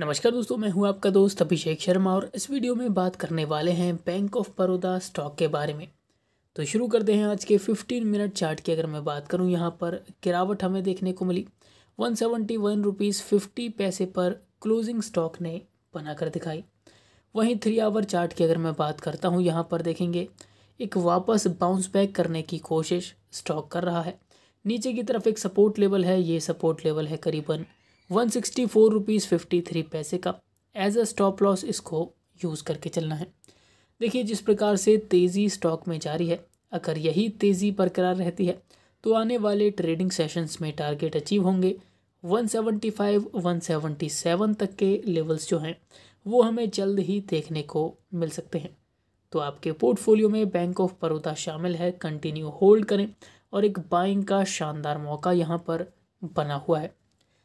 नमस्कार दोस्तों मैं हूं आपका दोस्त अभिषेक शर्मा और इस वीडियो में बात करने वाले हैं बैंक ऑफ बड़ौदा स्टॉक के बारे में तो शुरू करते हैं आज के 15 मिनट चार्ट की अगर मैं बात करूं यहां पर गिरावट हमें देखने को मिली one seventy one rupees fifty पैसे पर क्लोजिंग स्टॉक ने बनाकर दिखाई वहीं थ्री आवर चार्ट की अगर मैं बात करता हूँ यहाँ पर देखेंगे एक वापस बाउंस बैक करने की कोशिश स्टॉक कर रहा है नीचे की तरफ एक सपोर्ट लेवल है ये सपोर्ट लेवल है करीबन one sixty four rupees fifty three पैसे का एज अ स्टॉप लॉस इसको यूज़ करके चलना है देखिए जिस प्रकार से तेज़ी स्टॉक में जारी है अगर यही तेज़ी बरकरार रहती है तो आने वाले ट्रेडिंग सेशंस में टारगेट अचीव होंगे 175, 177 तक के लेवल्स जो हैं वो हमें जल्द ही देखने को मिल सकते हैं तो आपके पोर्टफोलियो में बैंक ऑफ बड़ौदा शामिल है कंटिन्यू होल्ड करें और एक बाइंग का शानदार मौका यहाँ पर बना हुआ है